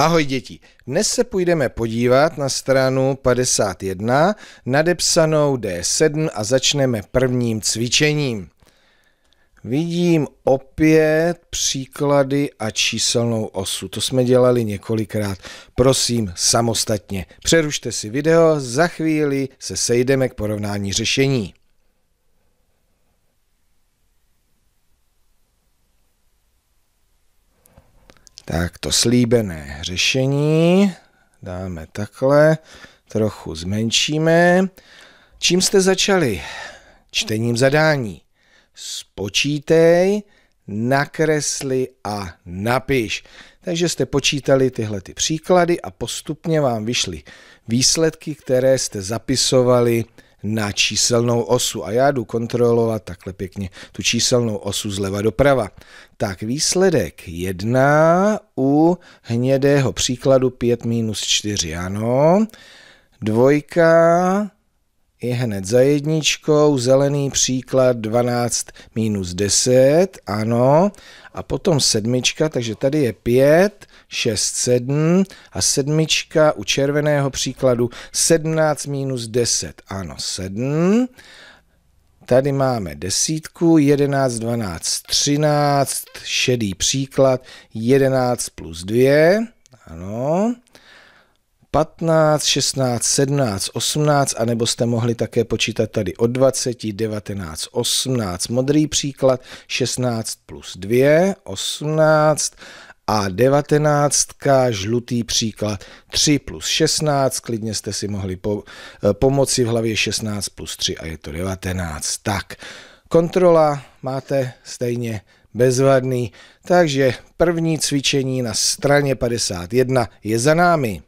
Ahoj děti, dnes se půjdeme podívat na stranu 51, nadepsanou D7 a začneme prvním cvičením. Vidím opět příklady a číselnou osu. To jsme dělali několikrát. Prosím, samostatně. Přerušte si video, za chvíli se sejdeme k porovnání řešení. Tak to slíbené řešení dáme takhle, trochu zmenšíme. Čím jste začali? Čtením zadání. Spočítej, nakresli a napiš. Takže jste počítali tyhle ty příklady a postupně vám vyšly výsledky, které jste zapisovali na číselnou osu a já jdu kontrolovat takhle pěkně tu číselnou osu zleva doprava. Tak výsledek 1 u hnědého příkladu 5 minus 4, ano. Dvojka je hned za jedničkou, zelený příklad 12 minus 10, ano, a potom sedmička, takže tady je 5, 6, 7 a sedmička u červeného příkladu 17 minus 10, ano, 7. Tady máme desítku, 11, 12, 13, šedý příklad, 11 plus 2, ano, 15, 16, 17, 18, anebo jste mohli také počítat tady od 20, 19, 18, modrý příklad, 16 plus 2, 18 a 19, žlutý příklad 3 plus 16, klidně jste si mohli po, eh, pomoci v hlavě 16 plus 3 a je to 19. Tak, kontrola máte stejně bezvadný, takže první cvičení na straně 51 je za námi.